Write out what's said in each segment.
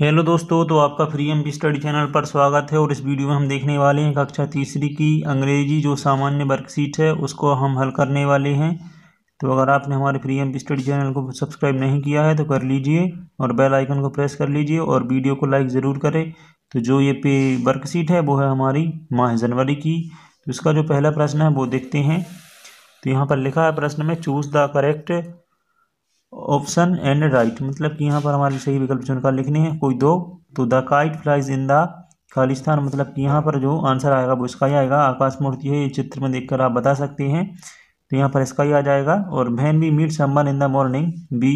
hello दोस्तों तो आपका फ्री एम स्टडी चैनल पर स्वागत है और इस वीडियो में हम देखने वाले हैं कक्षा तीसरी की अंग्रेजी जो सामान्य वर्कशीट है उसको हम हल करने वाले हैं तो अगर आपने हमारे फ्री एम स्टडी चैनल को सब्सक्राइब नहीं किया है तो कर लीजिए और बेल आइकन को प्रेस कर लीजिए और वीडियो को लाइक ज़रूर करें तो जो ये पे वर्कशीट है वो है हमारी माह जनवरी की तो इसका जो पहला प्रश्न है वो देखते हैं तो यहाँ पर लिखा है प्रश्न में choose the correct option and write मतलब कि यहाँ पर हमारे सही विकल्प चुनकर लिखने हैं कोई दो तो the kite flies in the खालिस्तान मतलब कि यहाँ पर जो आंसर आएगा वो इसका ही आएगा आकाश मूर्ति है ये चित्र में देखकर आप बता सकते हैं तो यहाँ पर इसका ही आ जाएगा और भैन बी मीट सम्मान इन द मॉर्निंग बी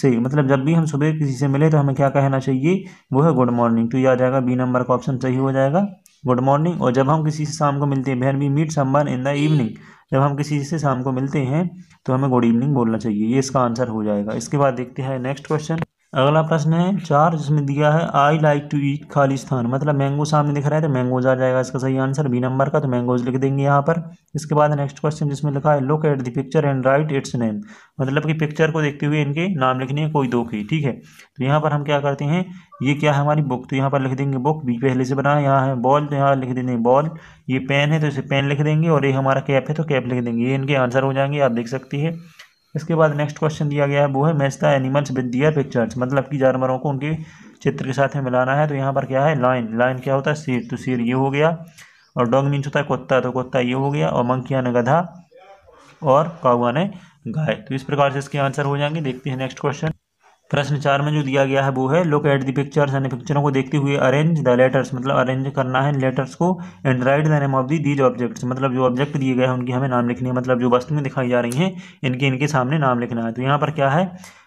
से मतलब जब भी हम सुबह किसी से मिले तो हमें क्या कहना चाहिए वो है गुड मॉर्निंग तो ये आ जाएगा बी नंबर का ऑप्शन सही हो जाएगा गुड मॉर्निंग और जब हम किसी से शाम को मिलते हैं बहन we meet someone in the evening जब हम किसी से शाम को मिलते हैं तो हमें गुड इवनिंग बोलना चाहिए ये इसका आंसर हो जाएगा इसके बाद देखते हैं नेक्स्ट क्वेश्चन अगला प्रश्न है चार जिसमें दिया है आई लाइक टू ईट स्थान मतलब मैंगो सामने दिख रहा है तो मैंगोज आ जाएगा इसका सही आंसर बी नंबर का तो मैंगोज लिख देंगे यहाँ पर इसके बाद नेक्स्ट क्वेश्चन जिसमें लिखा है look at the picture and write its name मतलब कि पिक्चर को देखते हुए इनके नाम लिखने हैं कोई दो की ठीक है तो यहाँ पर हम क्या करते हैं ये क्या है हमारी बुक तो यहाँ पर लिख देंगे बुक बी पहले से बना है यहाँ है बॉल तो यहाँ लिख देंगे बॉल ये पेन है तो इसे पेन लिख देंगे और ये हमारा कैप है तो कैप लिख देंगे ये इनके आंसर हो जाएंगे आप देख सकती है इसके बाद नेक्स्ट क्वेश्चन दिया गया है वो है match the animals with their pictures मतलब कि जानवरों को उनके चित्र के साथ में मिलाना है तो यहाँ पर क्या है लाइन लाइन क्या होता है सिर तो सिर ये हो गया और डॉग मीन्स होता है कुत्ता तो कुत्ता ये हो गया और मंकिया ने गधा और काउआ ने गाय तो इस प्रकार से इसके आंसर हो जाएंगे देखते हैं नेक्स्ट क्वेश्चन प्रश्न चार में जो दिया गया है वो है लुक एट दी पिक्चर्स यानी पिक्चरों को देखते हुए अरेंज द लेटर्स मतलब अरेंज करना है लेटर्स को and write the name of the these objects मतलब जो ऑब्जेक्ट दिए गए हैं उनकी हमें नाम लिखनी है मतलब जो वस्तुएं दिखाई जा रही हैं इनके इनके सामने नाम लिखना है तो यहाँ पर क्या है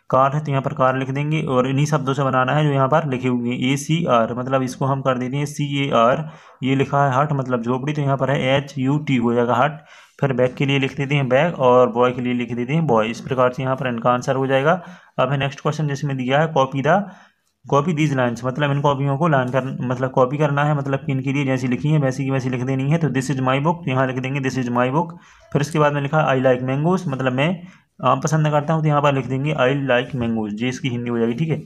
कार है तो यहाँ पर कार लिख देंगे और इन्हीं शब्दों से बनाना है जो यहाँ पर लिखे हुए हैं ए सी आर मतलब इसको हम कर देते हैं सी ए आर ये लिखा है हट मतलब झोपड़ी तो यहाँ पर है एच यू टी हो जाएगा हट फिर बैग के लिए लिख देते हैं बैग और बॉय के लिए लिख देते हैं बॉय इस प्रकार से यहाँ पर इनका आंसर हो जाएगा अब है नेक्स्ट क्वेश्चन जिसमें दिया है copy the copy these lines मतलब इन कॉपियों को लाइन कर मतलब कॉपी करना है मतलब कि इनके लिए जैसी लिखी है वैसी की वैसी लिख देनी है तो दिस इज माई बुक तो यहाँ लिख देंगे दिस इज माई बुक फिर इसके बाद में लिखा आई लाइक मैंगोस मतलब मैं आम पसंद करता हूँ तो यहाँ पर लिख देंगे आई लाइक मैंगोज जी इसकी हिंदी हो जाएगी ठीक है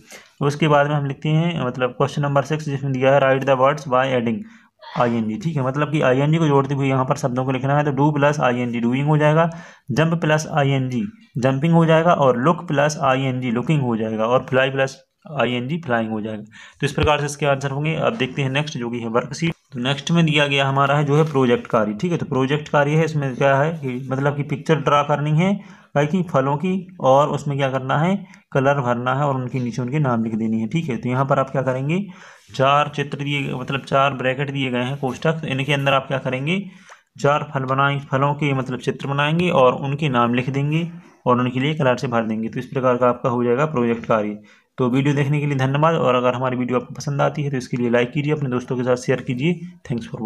उसके बाद में हम लिखते हैं मतलब क्वेश्चन नंबर सिक्स जिसमें दिया है write the words by adding I N G ठीक है मतलब कि आई एन जी को जोड़ते हुए यहाँ पर शब्दों को लिखना है तो do plus I N G doing हो जाएगा jump plus I N G jumping हो जाएगा और look plus I N G looking हो जाएगा और fly plus I N G flying हो जाएगा तो इस प्रकार से इसके आंसर होंगे अब देखते हैं नेक्स्ट जो कि है वर्कशीट तो नेक्स्ट में दिया गया हमारा है जो है प्रोजेक्ट कार्य ठीक है तो प्रोजेक्ट कार्य है इसमें क्या है कि मतलब कि पिक्चर ड्रा करनी है कहीं की फलों की और उसमें क्या करना है कलर भरना है और उनके नीचे उनके नाम लिख देनी है ठीक है तो यहाँ पर आप क्या करेंगे चार चित्र दिए मतलब चार ब्रैकेट दिए गए हैं कोष्टक तो इनके अंदर आप क्या करेंगे चार फल बनाएंगे फलों के मतलब चित्र बनाएंगे और उनके नाम लिख देंगे और उनके लिए कलर से भर देंगे तो इस प्रकार का आपका हो जाएगा प्रोजेक्ट कार्य तो वीडियो देखने के लिए धन्यवाद और अगर हमारी वीडियो आपको पसंद आती है तो इसके लिए लाइक कीजिए अपने दोस्तों के साथ शेयर कीजिए थैंक्स फॉर